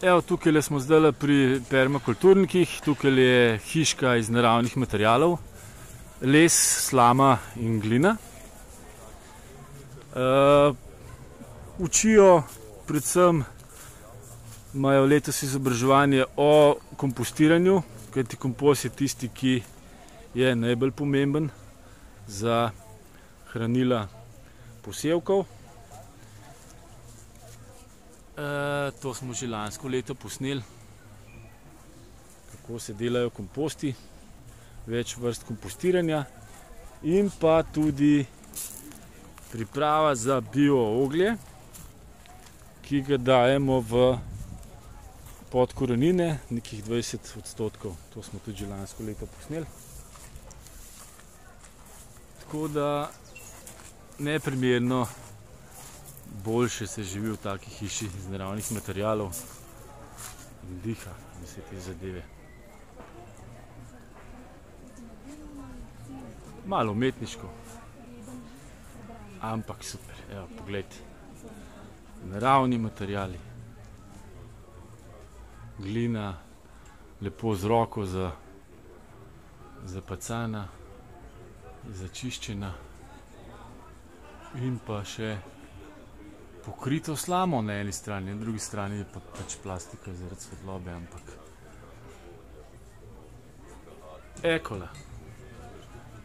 Evo, tukaj smo zdaj pri permakulturnikih, tukaj je hiška iz naravnih materialov, les, slama in glina. E, učijo, predvsem imajo letos izobraževanje o kompostiranju, kajti kompost je tisti, ki je najbolj pomemben za hranila posevkov. Eh, to smo že lansko leto posneli, kako se delajo komposti, več vrst kompostiranja in pa tudi priprava za bioogle, ki ga dajemo v pod koronine, nekih 20 odstotkov, to smo tudi že lansko leto posneli. Tako da neprimerno boljše se živi v takih hiših iz naravnih materijalov in diha vse te zadeve. Malo umetniško, ampak super. Evo, pogled, naravni materijali, glina, lepo z roko za, za pacana, začiščena in pa še pokrito slamo na eni strani, na drugi strani je pač plastika zaradi svetlobe, ampak... Ekola.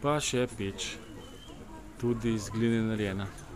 Pa še peč. Tudi iz glede narejena.